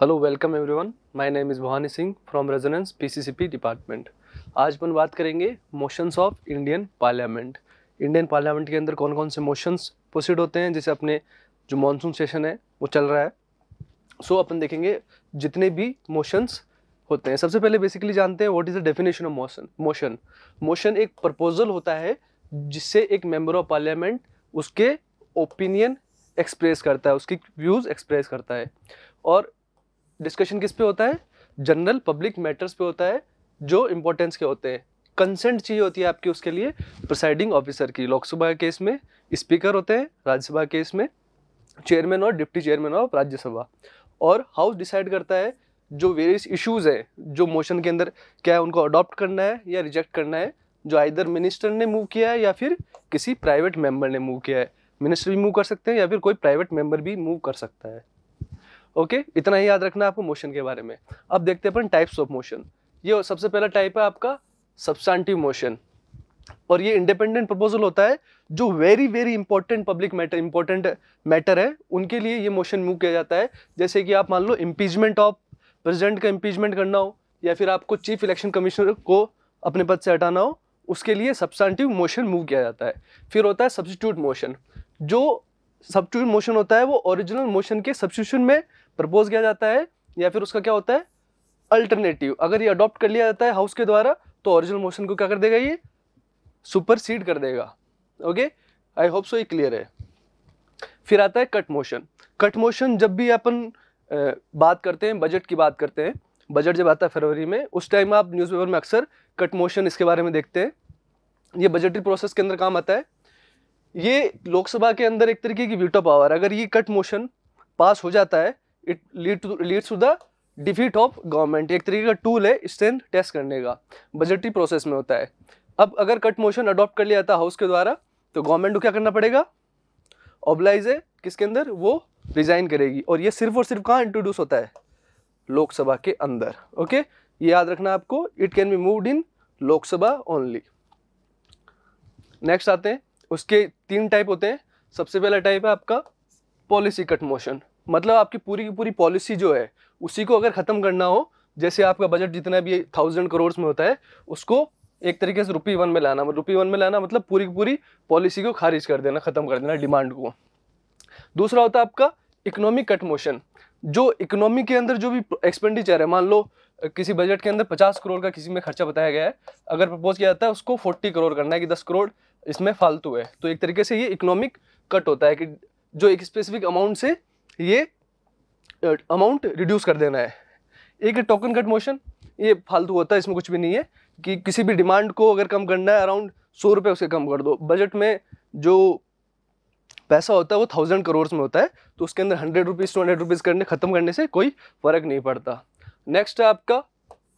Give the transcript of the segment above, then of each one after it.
Hello welcome everyone my name is Bhawani Singh from Resonance PCCP department आज अपन बात करेंगे motions of Indian parliament Indian parliament के अंदर कौन कौन से मोशंस प्रोसीड होते हैं जैसे अपने जो मानसून सेशन है वो चल रहा है सो so, अपन देखेंगे जितने भी मोशंस होते हैं सबसे पहले बेसिकली जानते हैं what is the definition of motion motion motion एक प्रपोजल होता है जिससे एक मेंबर ऑफ पार्लियामेंट उसके ओपिनियन एक्सप्रेस करता है उसकी व्यूज़ एक्सप्रेस करता है और डिस्कशन किस पे होता है जनरल पब्लिक मैटर्स पे होता है जो इम्पोर्टेंस के होते हैं कंसेंट चाहिए होती है आपकी उसके लिए प्रिसाइडिंग ऑफिसर की लोकसभा केस में स्पीकर होते हैं राज्यसभा केस में चेयरमैन और डिप्टी चेयरमैन ऑफ राज्यसभा और हाउस डिसाइड करता है जो वेरियस इश्यूज़ हैं जो मोशन के अंदर क्या है उनको अडॉप्ट करना है या रिजेक्ट करना है जो आइदर मिनिस्टर ने मूव किया है या फिर किसी प्राइवेट मेंबर ने मूव किया है मिनिस्टर भी मूव कर सकते हैं या फिर कोई प्राइवेट मेंबर भी मूव कर सकता है ओके okay? इतना ही याद रखना आपको मोशन के बारे में अब देखते हैं अपन टाइप्स ऑफ मोशन ये सबसे पहला टाइप है आपका सब्सटेंटिव मोशन और ये इंडिपेंडेंट प्रपोजल होता है जो very very important public matter important matter है उनके लिए ये मोशन मूव किया जाता है जैसे कि आप मान लो इम्पीचमेंट ऑफ प्रेजिडेंट का इम्पीचमेंट करना हो या फिर आपको चीफ इलेक्शन कमिश्नर को अपने पद से हटाना हो उसके लिए सब्सटेंटिव मोशन मूव किया जाता है फिर होता है सब्सिट्यूट मोशन जो सब्सिट्यूट मोशन होता है वो ओरिजिनल मोशन के सब्सिट्यूशन में प्रपोज किया जाता है या फिर उसका क्या होता है अल्टरनेटिव अगर ये अडॉप्ट कर लिया जाता है हाउस के द्वारा तो ओरिजिनल मोशन को क्या कर देगा ये सुपर सीड कर देगा ओके आई होप सो ये क्लियर है फिर आता है कट मोशन कट मोशन जब भी अपन बात करते हैं बजट की बात करते हैं बजट जब आता है फरवरी में उस टाइम आप न्यूज़पेपर में अक्सर कट मोशन इसके बारे में देखते हैं ये बजटरी प्रोसेस के अंदर काम आता है ये लोकसभा के अंदर एक तरीके की व्यूटो पावर अगर ये कट मोशन पास हो जाता है it lead to leads to the defeat of government एक तरीके का टूल है स्ट्रेंथ टेस्ट करने का बजटरी प्रोसेस में होता है अब अगर कट मोशन अडॉप्ट कर लिया जाता हाउस के द्वारा तो गवर्नमेंट को क्या करना पड़ेगा ऑबलाइज है किसके अंदर वो रिजाइन करेगी और ये सिर्फ और सिर्फ कहाँ इंट्रोड्यूस होता है लोकसभा के अंदर ओके ये याद रखना आपको it can be moved in Lok Sabha only next आते हैं उसके तीन टाइप होते हैं सबसे पहला टाइप है आपका पॉलिसी कट मोशन मतलब आपकी पूरी की पूरी पॉलिसी जो है उसी को अगर ख़त्म करना हो जैसे आपका बजट जितना भी थाउजेंड करोड़ में होता है उसको एक तरीके से रुपी वन में लाना रुपी मतलब वन में लाना मतलब पूरी की पूरी पॉलिसी को खारिज कर देना ख़त्म कर देना डिमांड को दूसरा होता है आपका इकोनॉमिक कट मोशन जो इकोनॉमी के अंदर जो भी एक्सपेंडिचर है मान लो किसी बजट के अंदर पचास करोड़ का किसी में खर्चा बताया गया है अगर प्रपोज किया जाता है उसको फोर्टी करोड़ करना है कि दस करोड़ इसमें फालतू है तो एक तरीके से ये इकोनॉमिक कट होता है कि जो एक स्पेसिफिक अमाउंट से ये अमाउंट रिड्यूस कर देना है एक टोकन कट मोशन ये फालतू होता है इसमें कुछ भी नहीं है कि किसी भी डिमांड को अगर कम करना है अराउंड सौ रुपये उसे कम कर दो बजट में जो पैसा होता है वो थाउजेंड करोड़ में होता है तो उसके अंदर hundred rupees two hundred rupees करने ख़त्म करने से कोई फ़र्क नहीं पड़ता नेक्स्ट है आपका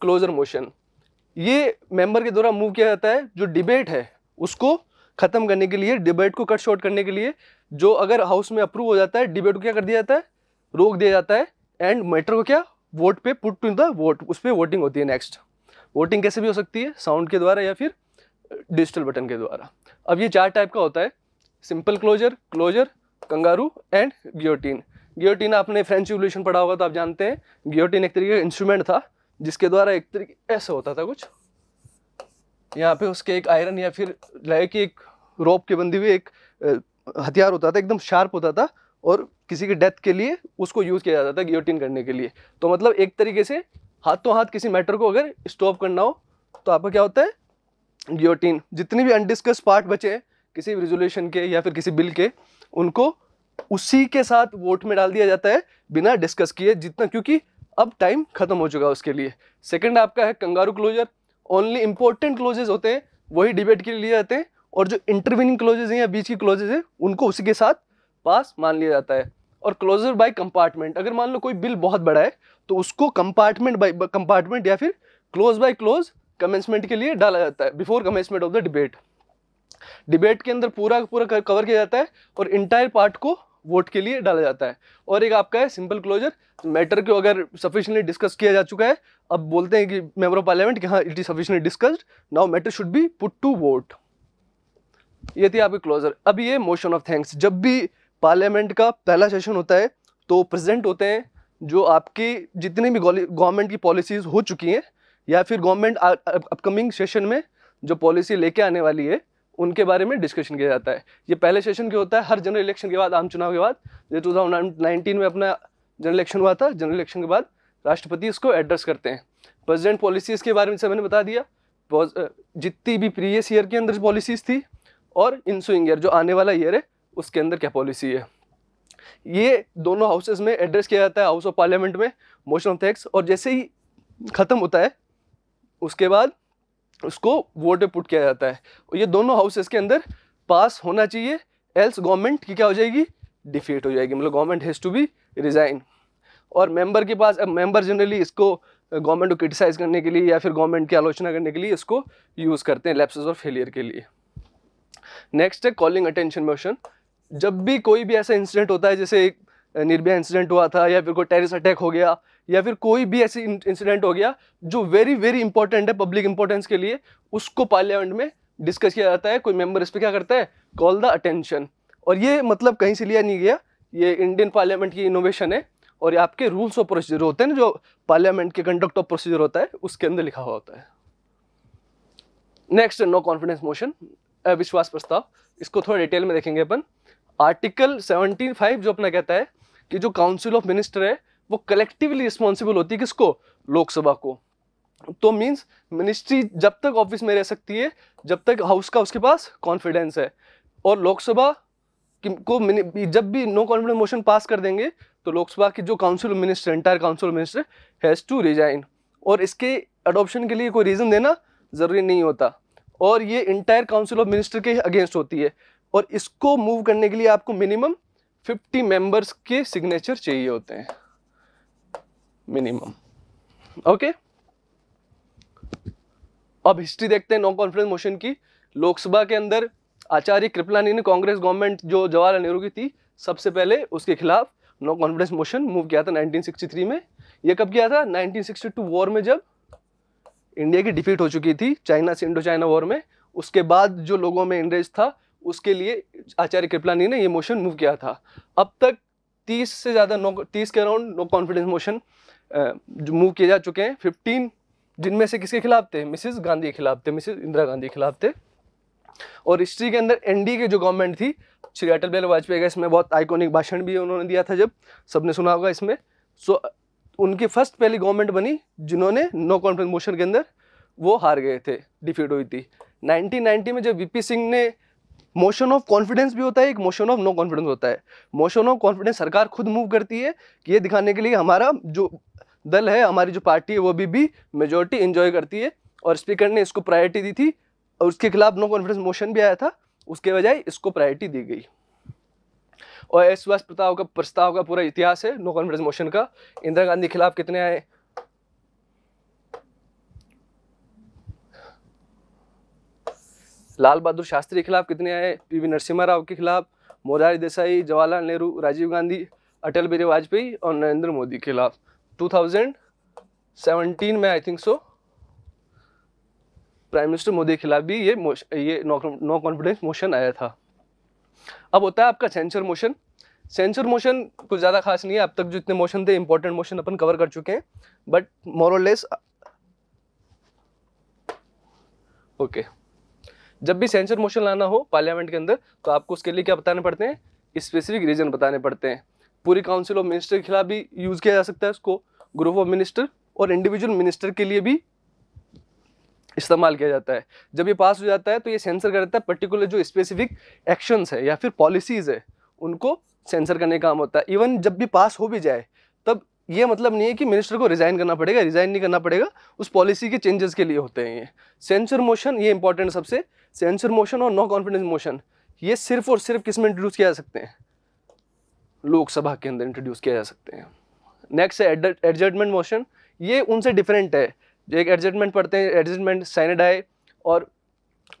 क्लोजर मोशन ये मेंबर के द्वारा मूव किया जाता है जो डिबेट है उसको ख़त्म करने के लिए डिबेट को कट शॉर्ट करने के लिए जो अगर हाउस में अप्रूव हो जाता है डिबेट को क्या कर दिया जाता है रोक दिया जाता है एंड मैटर को क्या वोट पे पुट टू द वोट उस पर वोटिंग होती है नेक्स्ट वोटिंग कैसे भी हो सकती है साउंड के द्वारा या फिर डिजिटल uh, बटन के द्वारा अब ये चार टाइप का होता है simple closure closure kangaroo and guillotine guillotine आपने फ्रेंच रिवोल्यूशन पढ़ा होगा तो आप जानते हैं गियोटीन एक तरीके का इंस्ट्रूमेंट था जिसके द्वारा एक तरीके ऐसा होता था कुछ यहाँ पे उसके एक आयरन या फिर लय की एक रोप के बंधी हुई एक uh, हथियार होता था एकदम शार्प होता था और किसी की डेथ के लिए उसको यूज़ किया जाता था गियोटिन करने के लिए तो मतलब एक तरीके से हाथों हाथ किसी मैटर को अगर स्टॉप करना हो तो आपका क्या होता है गियोटीन जितने भी अनडिस्कस पार्ट बचे हैं किसी रेजोल्यूशन के या फिर किसी बिल के उनको उसी के साथ वोट में डाल दिया जाता है बिना डिस्कस किए जितना क्योंकि अब टाइम खत्म हो चुका है उसके लिए सेकंड आपका है kangaroo closure only important closes होते हैं वही डिबेट के लिए लिए जाते हैं और जो इंटरविनिंग क्लोजेज हैं या बीच की क्लोजेज हैं उनको उसी के साथ पास मान लिया जाता है और क्लोजर बाय कंपार्टमेंट अगर मान लो कोई बिल बहुत बड़ा है तो उसको कंपार्टमेंट बाय कंपार्टमेंट या फिर क्लोज बाय क्लोज कमेंसमेंट के लिए डाला जाता है before commencement of the debate debate के अंदर पूरा पूरा कवर किया जाता है और इंटायर पार्ट को वोट के लिए डाला जाता है और एक आपका है सिंपल क्लोजर मैटर को अगर सफिशियंटली डिस्कस किया जा चुका है अब बोलते हैं कि मेम्बर ऑफ पार्लियामेंट कि हाँ it is sufficiently discussed now matter should be put to vote ये थी आपकी क्लोजर अब ये मोशन ऑफ थैंक्स जब भी पार्लियामेंट का पहला सेशन होता है तो प्रेजेंट होते हैं जो आपकी जितनी भी गवर्नमेंट की पॉलिसीज़ हो चुकी हैं या फिर गवर्नमेंट अपकमिंग सेशन में जो पॉलिसी लेके आने वाली है उनके बारे में डिस्कशन किया जाता है ये पहले सेशन क्या होता है हर जनरल इलेक्शन के बाद आम चुनाव के बाद जो टू में अपना जनरल इलेक्शन हुआ था जनरल इलेक्शन के बाद राष्ट्रपति इसको एड्रेस करते हैं प्रेजिडेंट पॉलिसीज़ के बारे में मैंने बता दिया जितनी भी प्रीवियस ईयर के अंदर पॉलिसीज़ थी और इंसुइंग ईयर जो आने वाला ईयर है उसके अंदर क्या पॉलिसी है ये दोनों हाउसेज में एड्रेस किया जाता है हाउस ऑफ पार्लियामेंट में मोशन ऑफ थैक्स और जैसे ही ख़त्म होता है उसके बाद उसको वोट पे पुट किया जाता है और ये दोनों हाउसेज के अंदर पास होना चाहिए एल्स गवर्नमेंट की क्या हो जाएगी डिफीट हो जाएगी मतलब government has to be resign और मेंबर के पास अब मेंबर जनरली इसको गवर्नमेंट को क्रिटिसाइज़ करने के लिए या फिर गवर्नमेंट की आलोचना करने के लिए इसको यूज़ करते हैं लैप्स और फेलियर के लिए नेक्स्ट है कॉलिंग अटेंशन मोशन जब भी कोई भी ऐसा इंसिडेंट होता है जैसे एक निर्भया इंसिडेंट हुआ था या फिर कोई टेरिस अटैक हो गया या फिर कोई भी ऐसी इंसिडेंट हो गया जो वेरी वेरी इंपॉर्टेंट है पब्लिक इंपॉर्टेंस के लिए उसको पार्लियामेंट में डिस्कस किया जाता है कोई मेंबर इस पर क्या करता है कॉल द अटेंशन और ये मतलब कहीं से लिया नहीं गया ये इंडियन पार्लियामेंट की इनोवेशन है और ये आपके रूल्स ऑफ प्रोसीजर होते हैं ना जो पार्लियामेंट के कंडक्ट ऑफ प्रोसीजर होता है उसके अंदर लिखा हुआ होता है नेक्स्ट नो कॉन्फिडेंस मोशन अविश्वास प्रस्ताव इसको थोड़ा डिटेल में देखेंगे अपन आर्टिकल सेवनटीन फाइव जो अपना कहता है कि जो काउंसिल ऑफ मिनिस्टर है वो कलेक्टिवली रिस्पॉन्सिबल होती है किसको लोकसभा को तो मीन्स मिनिस्ट्री जब तक ऑफिस में रह सकती है जब तक हाउस का उसके पास कॉन्फिडेंस है और लोकसभा को जब भी नो कॉन्फिडेंस मोशन पास कर देंगे तो लोकसभा की जो council of minister entire council of minister has to resign और इसके अडोप्शन के लिए कोई रीज़न देना ज़रूरी नहीं होता और ये इंटायर काउंसिल ऑफ मिनिस्टर के अगेंस्ट होती है और इसको मूव करने के लिए आपको मिनिमम 50 मेंबर्स के सिग्नेचर चाहिए होते हैं मिनिमम ओके okay? अब हिस्ट्री देखते हैं नॉन कॉन्फिडेंस मोशन की लोकसभा के अंदर आचार्य कृपलानी ने कांग्रेस गवर्नमेंट जो जवाहरलाल नेहरू की थी सबसे पहले उसके खिलाफ नो कॉन्फिडेंस मोशन मूव किया था 1963 में यह कब किया था 1962 वॉर में जब इंडिया की डिफीट हो चुकी थी चाइना से इंडो चाइना वॉर में उसके बाद जो लोगों में इंटरेस्ट था उसके लिए आचार्य कृपलानी ने ये मोशन मूव किया था अब तक तीस से ज़्यादा नो तीस के around no confidence motion move किए जा चुके हैं फिफ्टीन जिनमें से किसके खिलाफ थे मिसिज गांधी के खिलाफ थे मिसिज इंदिरा गांधी के खिलाफ थे और हिस्ट्री के अंदर एन की जो गवर्नमेंट थी श्री अटल बिहारी वाजपेयी का इसमें बहुत आइकॉनिक भाषण भी उन्होंने दिया था जब सबने सुना होगा इसमें सो उनकी फर्स्ट पहली गवर्नमेंट बनी जिन्होंने नो कॉन्फिडेंस मोशन के अंदर वो हार गए थे डिफीट हुई थी 1990 में जब वी सिंह ने मोशन ऑफ कॉन्फिडेंस भी होता है एक मोशन ऑफ नो कॉन्फिडेंस होता है मोशन ऑफ कॉन्फिडेंस सरकार खुद मूव करती है कि ये दिखाने के लिए हमारा जो दल है हमारी जो पार्टी है वो भी भी मेजोरिटी इन्जॉय करती है और स्पीकर ने इसको प्रायोरिटी दी थी और उसके खिलाफ नो कॉन्फिडेंस मोशन भी आया था उसके बजाय इसको प्रायोरिटी दी गई और एस सुभाष प्रताप का प्रस्ताव का पूरा इतिहास है नो कॉन्फिडेंस मोशन का इंदिरा गांधी के खिलाफ कितने आए लाल बहादुर शास्त्री के खिलाफ कितने आए पी वी नरसिम्हा राव के खिलाफ मोरारी देसाई जवाहरलाल नेहरू राजीव गांधी अटल बिहारी वाजपेयी और नरेंद्र मोदी के खिलाफ 2017 में I think so prime minister Modi के खिलाफ भी ये ये नो कॉन्फिडेंस मोशन आया था अब होता है आपका सेंसर मोशन सेंसर मोशन कुछ ज़्यादा खास नहीं है अब तक जो इतने मोशन थे इंपॉर्टेंट मोशन अपन कवर कर चुके हैं बट मोरलेस ओके जब भी सेंसर मोशन लाना हो पार्लियामेंट के अंदर तो आपको उसके लिए क्या बताने पड़ते हैं स्पेसिफिक रीजन बताने पड़ते हैं पूरी काउंसिल ऑफ मिनिस्टर के खिलाफ भी यूज़ किया जा सकता है उसको ग्रुप ऑफ मिनिस्टर और इंडिविजुअल मिनिस्टर के लिए भी इस्तेमाल किया जाता है जब ये पास हो जाता है तो ये सेंसर कर देता है पर्टिकुलर जो स्पेसिफिक एक्शंस है या फिर पॉलिसीज़ है उनको सेंसर करने का काम होता है इवन जब भी पास हो भी जाए तब ये मतलब नहीं है कि मिनिस्टर को रिज़ाइन करना पड़ेगा रिज़ाइन नहीं करना पड़ेगा उस पॉलिसी के चेंजेस के लिए होते हैं ये सेंसर मोशन ये इंपॉर्टेंट सबसे सेंसर मोशन और नो कॉन्फिडेंस मोशन ये सिर्फ और सिर्फ किस में इंट्रोड्यूस किया जा सकते हैं लोकसभा के अंदर इंट्रोड्यूस किया जा सकते हैं नेक्स्ट है एडजमेंट मोशन ये उनसे डिफरेंट है एक एडजस्टमेंट पढ़ते हैं एडजस्टमेंट सैनिडाई और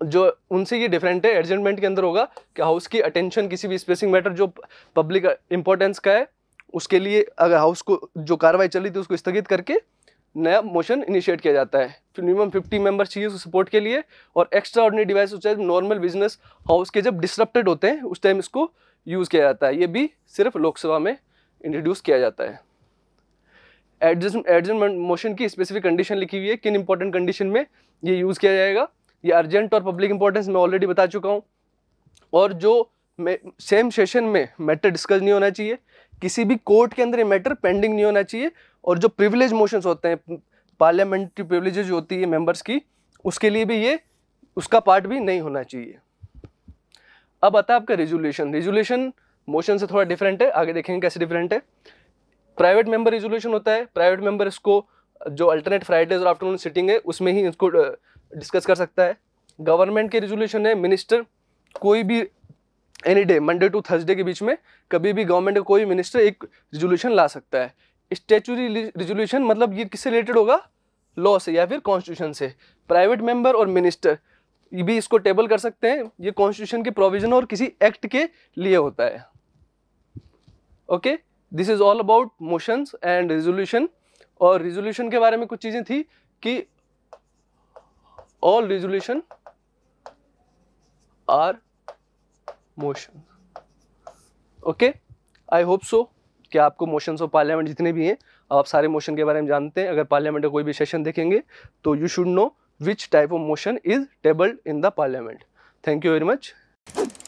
जो उनसे ये डिफरेंट है एडजस्टमेंट के अंदर होगा कि हाउस की अटेंशन किसी भी स्पेसिंग मैटर जो पब्लिक इंपॉर्टेंस का है उसके लिए अगर हाउस को जो कार्रवाई चली थी उसको स्थगित करके नया मोशन इनिशिएट किया जाता है मिनिमम फिफ्टी मेंबर्स चाहिए उसको सपोर्ट के लिए और एक्स्ट्रा ऑर्डनरी डिवाइस चाहे नॉर्मल बिजनेस हाउस के जब डिस्टरप्टेड होते हैं उस टाइम इसको यूज़ किया जाता है ये भी सिर्फ लोकसभा में इंट्रोड्यूस किया जाता है एडजस्टमेंट मोशन की स्पेसिफिक कंडीशन लिखी हुई है किन इंपॉर्टेंट कंडीशन में ये यूज़ किया जाएगा ये अर्जेंट और पब्लिक इंपॉर्टेंस मैं ऑलरेडी बता चुका हूँ और जो सेम सेशन में मैटर डिस्कस नहीं होना चाहिए किसी भी कोर्ट के अंदर ये मैटर पेंडिंग नहीं होना चाहिए और जो प्रिविलेज मोशंस होते हैं पार्लियामेंट्री प्रिविलेज होती है मेंबर्स की उसके लिए भी ये उसका पार्ट भी नहीं होना चाहिए अब आता है आपका रेजुलेशन रेजुलेशन मोशन से थोड़ा डिफरेंट है आगे देखेंगे कैसे डिफरेंट है प्राइवेट मेंबर रिजोल्यूशन होता है प्राइवेट मेंबर इसको जो अल्टरनेट फ्राइडेज और आफ्टरनून सिटिंग है उसमें ही इसको डिस्कस कर सकता है गवर्नमेंट के रिजोल्यूशन है मिनिस्टर कोई भी any day Monday to Thursday के बीच में कभी भी गवर्नमेंट का कोई मिनिस्टर एक रिजोल्यूशन ला सकता है स्टेचुरी रिजोल्यूशन मतलब ये किससे रिलेटेड होगा लॉ से या फिर कॉन्स्टिट्यूशन से प्राइवेट मेंबर और मिनिस्टर ये भी इसको टेबल कर सकते हैं ये कॉन्स्टिट्यूशन के प्रोविजन और किसी एक्ट के लिए होता है okay okay? This is all about motions and resolution और रेजोल्यूशन के बारे में कुछ चीज़ें थी कि all resolution are motion okay I hope so कि आपको मोशंस ऑफ पार्लियामेंट जितने भी हैं आप सारे मोशन के बारे में जानते हैं अगर पार्लियामेंट का कोई भी सेशन देखेंगे तो you should know which type of motion is tabled in the parliament thank you very much